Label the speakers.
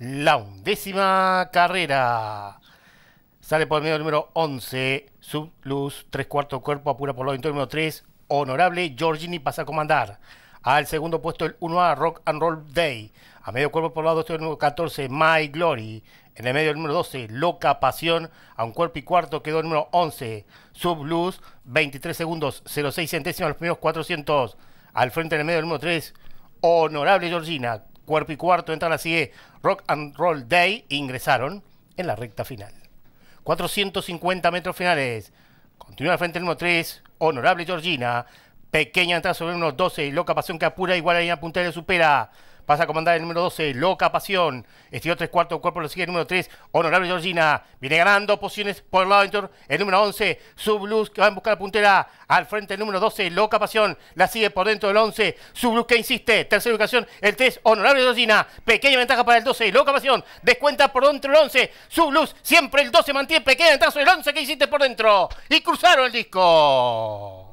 Speaker 1: la undécima carrera. Sale por el medio del número 11, Subluz, tres cuarto cuerpo, apura por lado número 3, Honorable Giorgini pasa a comandar. Al segundo puesto el 1A, Rock and Roll Day. A medio cuerpo por lado el número 14, My Glory. En el medio el número 12, Loca Pasión. A un cuerpo y cuarto quedó el número 11, Subluz, 23 segundos, 06 centésimas los primeros 400. Al frente en el medio el número 3, Honorable Georgina, cuerpo y cuarto entran así e, Rock and Roll Day ingresaron en la recta final. 450 metros finales. Continúa al frente el número 3, Honorable Georgina. Pequeña entrada sobre unos 12, loca pasión que apura, igual a la puntera supera pasa a comandar el número 12, Loca Pasión. Estiró tres cuarto cuerpo lo sigue el número 3, Honorable Georgina. Viene ganando posiciones por el lado interior. El número 11, Subluz, que va a buscar la puntera. Al frente el número 12, Loca Pasión. La sigue por dentro del 11, Subluz que insiste. Tercera ubicación, el 3, Honorable Georgina. Pequeña ventaja para el 12, Loca Pasión. Descuenta por dentro el 11, Subluz. Siempre el 12 mantiene pequeña ventaja sobre el 11 que insiste por dentro. Y cruzaron el disco.